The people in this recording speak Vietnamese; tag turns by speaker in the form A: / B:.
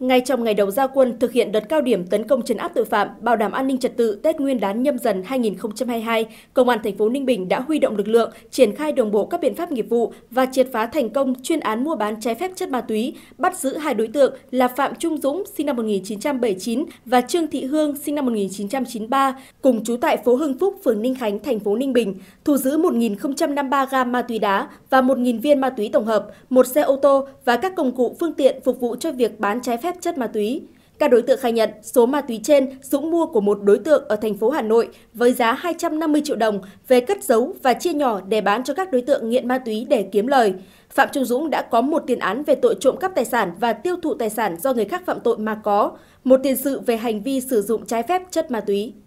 A: Ngay trong ngày đầu gia quân thực hiện đợt cao điểm tấn công chấn áp tội phạm, bảo đảm an ninh trật tự Tết Nguyên đán nhâm dần 2022, Công an thành phố Ninh Bình đã huy động lực lượng, triển khai đồng bộ các biện pháp nghiệp vụ và triệt phá thành công chuyên án mua bán trái phép chất ma túy, bắt giữ hai đối tượng là Phạm Trung Dũng sinh năm 1979 và Trương Thị Hương sinh năm 1993, cùng trú tại phố Hưng Phúc, phường Ninh Khánh, thành phố Ninh Bình, thu giữ 1.053 gam ma túy đá và 1.000 viên ma túy tổng hợp, một xe ô tô và các công cụ phương tiện phục vụ cho việc bán trái phép phép chất ma túy. Các đối tượng khai nhận số ma túy trên Dũng mua của một đối tượng ở thành phố Hà Nội với giá 250 triệu đồng về cất giấu và chia nhỏ để bán cho các đối tượng nghiện ma túy để kiếm lời. Phạm Trung Dũng đã có một tiền án về tội trộm cắp tài sản và tiêu thụ tài sản do người khác phạm tội mà có, một tiền sự về hành vi sử dụng trái phép chất ma túy.